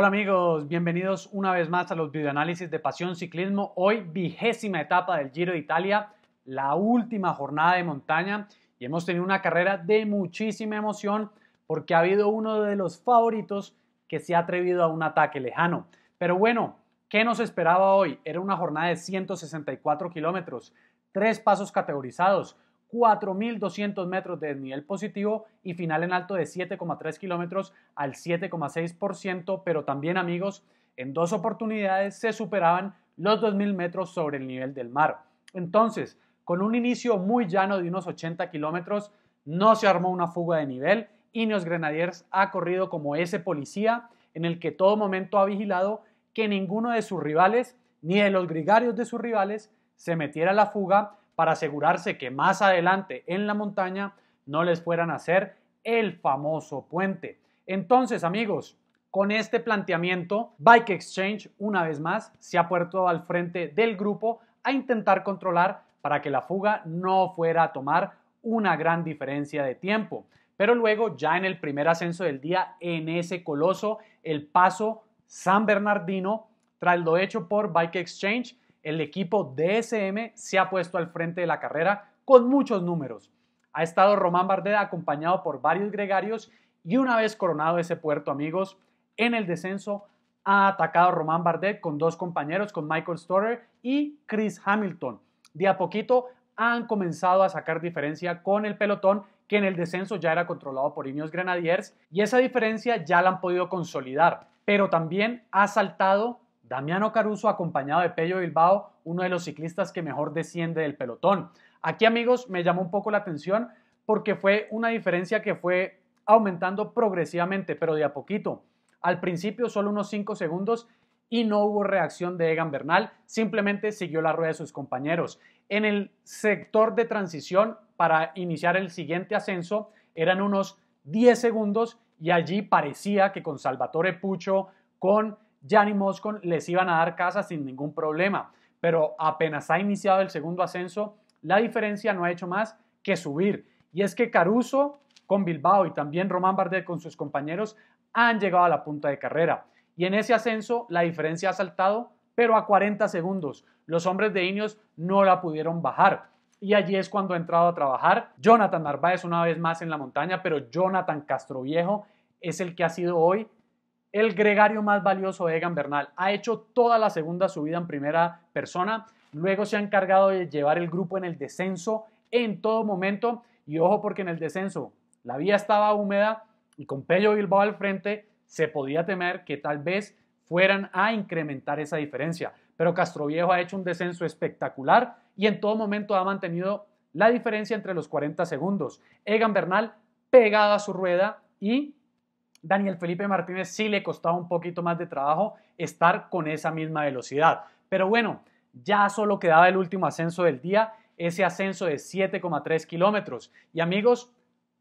Hola amigos, bienvenidos una vez más a los videoanálisis de Pasión Ciclismo. Hoy vigésima etapa del Giro de Italia, la última jornada de montaña y hemos tenido una carrera de muchísima emoción porque ha habido uno de los favoritos que se ha atrevido a un ataque lejano. Pero bueno, ¿qué nos esperaba hoy? Era una jornada de 164 kilómetros, tres pasos categorizados, 4.200 metros de nivel positivo y final en alto de 7,3 kilómetros al 7,6%, pero también amigos, en dos oportunidades se superaban los 2.000 metros sobre el nivel del mar. Entonces, con un inicio muy llano de unos 80 kilómetros, no se armó una fuga de nivel. y Ineos Grenadiers ha corrido como ese policía en el que todo momento ha vigilado que ninguno de sus rivales, ni de los gregarios de sus rivales, se metiera a la fuga para asegurarse que más adelante en la montaña no les fueran a hacer el famoso puente. Entonces, amigos, con este planteamiento, Bike Exchange, una vez más, se ha puesto al frente del grupo a intentar controlar para que la fuga no fuera a tomar una gran diferencia de tiempo. Pero luego, ya en el primer ascenso del día, en ese coloso, el paso San Bernardino, tras lo hecho por Bike Exchange, el equipo DSM se ha puesto al frente de la carrera con muchos números. Ha estado Román Bardet acompañado por varios gregarios y una vez coronado ese puerto, amigos, en el descenso ha atacado Román Bardet con dos compañeros, con Michael Storer y Chris Hamilton. De a poquito han comenzado a sacar diferencia con el pelotón que en el descenso ya era controlado por Ineos Grenadiers y esa diferencia ya la han podido consolidar, pero también ha saltado Damiano Caruso acompañado de Pello Bilbao, uno de los ciclistas que mejor desciende del pelotón. Aquí amigos me llamó un poco la atención porque fue una diferencia que fue aumentando progresivamente, pero de a poquito. Al principio solo unos 5 segundos y no hubo reacción de Egan Bernal, simplemente siguió la rueda de sus compañeros. En el sector de transición para iniciar el siguiente ascenso eran unos 10 segundos y allí parecía que con Salvatore Pucho, con Jan Moscon les iban a dar casa sin ningún problema. Pero apenas ha iniciado el segundo ascenso, la diferencia no ha hecho más que subir. Y es que Caruso con Bilbao y también Román Bardet con sus compañeros han llegado a la punta de carrera. Y en ese ascenso la diferencia ha saltado, pero a 40 segundos. Los hombres de Ineos no la pudieron bajar. Y allí es cuando ha entrado a trabajar Jonathan Narváez una vez más en la montaña, pero Jonathan Castroviejo es el que ha sido hoy el gregario más valioso, Egan Bernal. Ha hecho toda la segunda subida en primera persona. Luego se ha encargado de llevar el grupo en el descenso en todo momento. Y ojo porque en el descenso la vía estaba húmeda y con Pello Bilbao al frente se podía temer que tal vez fueran a incrementar esa diferencia. Pero Castroviejo ha hecho un descenso espectacular y en todo momento ha mantenido la diferencia entre los 40 segundos. Egan Bernal pegada a su rueda y Daniel Felipe Martínez sí le costaba un poquito más de trabajo estar con esa misma velocidad. Pero bueno, ya solo quedaba el último ascenso del día, ese ascenso de 7,3 kilómetros. Y amigos,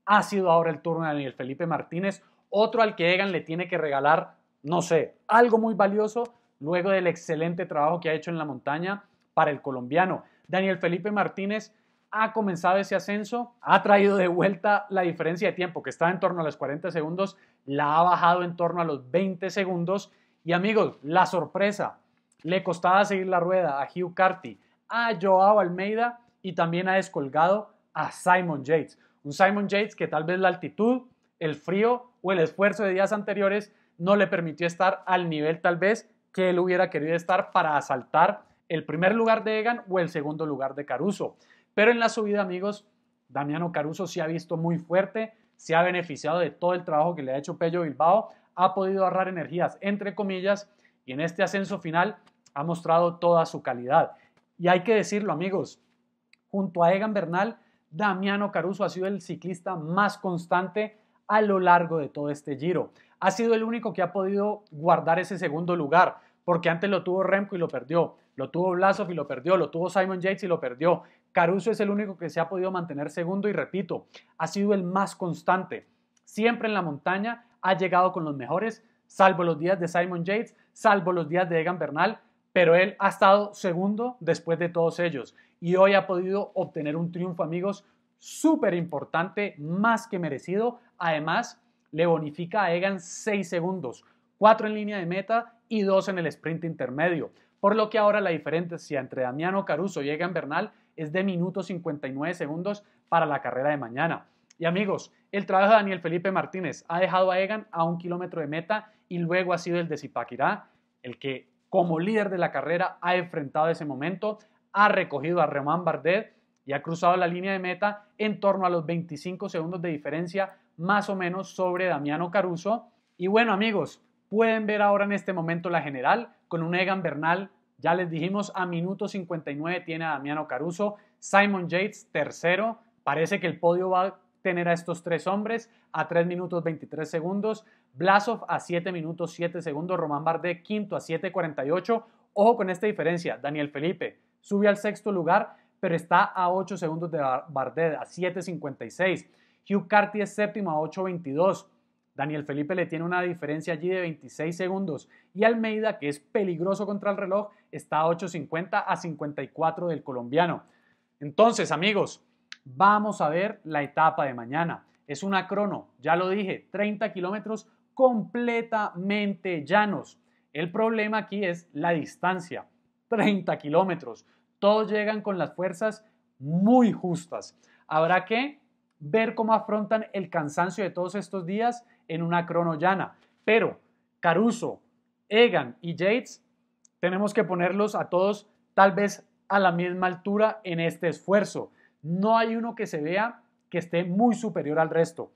ha sido ahora el turno de Daniel Felipe Martínez, otro al que Egan le tiene que regalar, no sé, algo muy valioso luego del excelente trabajo que ha hecho en la montaña para el colombiano. Daniel Felipe Martínez ha comenzado ese ascenso, ha traído de vuelta la diferencia de tiempo que estaba en torno a los 40 segundos, la ha bajado en torno a los 20 segundos. Y amigos, la sorpresa, le costaba seguir la rueda a Hugh Carty, a Joao Almeida y también ha descolgado a Simon Yates. Un Simon Yates que tal vez la altitud, el frío o el esfuerzo de días anteriores no le permitió estar al nivel tal vez que él hubiera querido estar para asaltar el primer lugar de Egan o el segundo lugar de Caruso. Pero en la subida, amigos, Damiano Caruso se ha visto muy fuerte, se ha beneficiado de todo el trabajo que le ha hecho Pello Bilbao, ha podido ahorrar energías, entre comillas, y en este ascenso final ha mostrado toda su calidad. Y hay que decirlo, amigos, junto a Egan Bernal, Damiano Caruso ha sido el ciclista más constante a lo largo de todo este giro. Ha sido el único que ha podido guardar ese segundo lugar porque antes lo tuvo Remco y lo perdió, lo tuvo Blasov y lo perdió, lo tuvo Simon Yates y lo perdió. Caruso es el único que se ha podido mantener segundo y repito, ha sido el más constante. Siempre en la montaña ha llegado con los mejores, salvo los días de Simon Yates, salvo los días de Egan Bernal, pero él ha estado segundo después de todos ellos y hoy ha podido obtener un triunfo, amigos, súper importante, más que merecido. Además, le bonifica a Egan 6 segundos, 4 en línea de meta y 2 en el sprint intermedio. Por lo que ahora la diferencia entre Damiano Caruso y Egan Bernal es de minutos 59 segundos para la carrera de mañana. Y amigos, el trabajo de Daniel Felipe Martínez ha dejado a Egan a un kilómetro de meta y luego ha sido el de Zipaquirá, el que como líder de la carrera ha enfrentado ese momento, ha recogido a Román Bardet y ha cruzado la línea de meta en torno a los 25 segundos de diferencia más o menos sobre Damiano Caruso. Y bueno amigos, Pueden ver ahora en este momento la general con un Egan Bernal, ya les dijimos, a minuto 59 tiene a Damiano Caruso, Simon Yates tercero, parece que el podio va a tener a estos tres hombres a 3 minutos 23 segundos, Blasov a 7 minutos 7 segundos, Román Bardet quinto a 7.48, ojo con esta diferencia, Daniel Felipe sube al sexto lugar, pero está a 8 segundos de Bardet, a 7.56, Hugh Carty es séptimo a 8.22, Daniel Felipe le tiene una diferencia allí de 26 segundos y Almeida, que es peligroso contra el reloj, está a 8.50 a 54 del colombiano. Entonces, amigos, vamos a ver la etapa de mañana. Es una crono, ya lo dije, 30 kilómetros completamente llanos. El problema aquí es la distancia, 30 kilómetros. Todos llegan con las fuerzas muy justas. Habrá que ver cómo afrontan el cansancio de todos estos días en una crono llana. Pero Caruso, Egan y Yates tenemos que ponerlos a todos tal vez a la misma altura en este esfuerzo. No hay uno que se vea que esté muy superior al resto.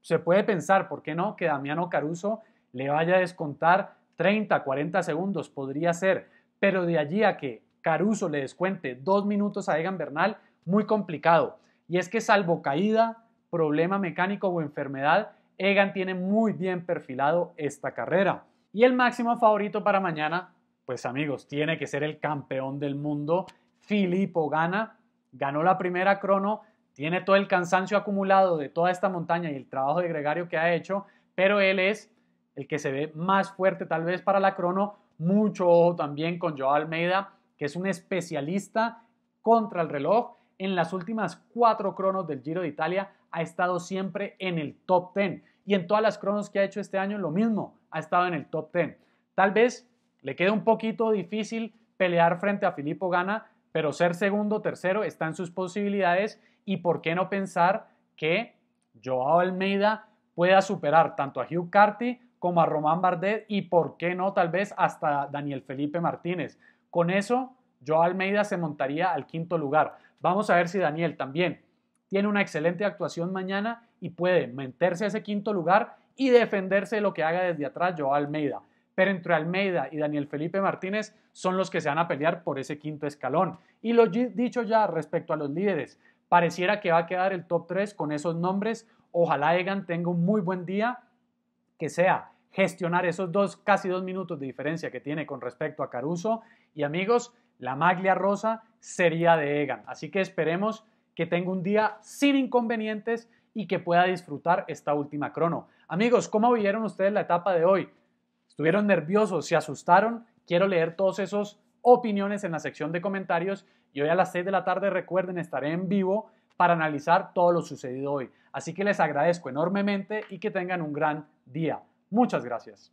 Se puede pensar, ¿por qué no?, que Damiano Caruso le vaya a descontar 30, 40 segundos, podría ser, pero de allí a que Caruso le descuente dos minutos a Egan Bernal, muy complicado. Y es que salvo caída, problema mecánico o enfermedad, Egan tiene muy bien perfilado esta carrera. Y el máximo favorito para mañana, pues amigos, tiene que ser el campeón del mundo, Filippo Gana. Ganó la primera crono, tiene todo el cansancio acumulado de toda esta montaña y el trabajo de gregario que ha hecho, pero él es el que se ve más fuerte tal vez para la crono. Mucho ojo también con Joao Almeida, que es un especialista contra el reloj. En las últimas cuatro cronos del Giro de Italia ha estado siempre en el top 10. Y en todas las cronos que ha hecho este año, lo mismo, ha estado en el top 10. Tal vez le quede un poquito difícil pelear frente a Filippo Gana, pero ser segundo, tercero está en sus posibilidades. Y por qué no pensar que Joao Almeida pueda superar tanto a Hugh Carty como a Román Bardet y por qué no tal vez hasta Daniel Felipe Martínez. Con eso, Joao Almeida se montaría al quinto lugar. Vamos a ver si Daniel también tiene una excelente actuación mañana y puede meterse a ese quinto lugar y defenderse de lo que haga desde atrás Joao Almeida. Pero entre Almeida y Daniel Felipe Martínez son los que se van a pelear por ese quinto escalón. Y lo dicho ya respecto a los líderes, pareciera que va a quedar el top 3 con esos nombres. Ojalá Egan tenga un muy buen día, que sea gestionar esos dos, casi dos minutos de diferencia que tiene con respecto a Caruso. Y amigos, la maglia rosa sería de Egan. Así que esperemos que tenga un día sin inconvenientes y que pueda disfrutar esta última crono. Amigos, ¿cómo vivieron ustedes la etapa de hoy? ¿Estuvieron nerviosos? ¿Se asustaron? Quiero leer todas esas opiniones en la sección de comentarios y hoy a las 6 de la tarde recuerden estaré en vivo para analizar todo lo sucedido hoy. Así que les agradezco enormemente y que tengan un gran día. Muchas gracias.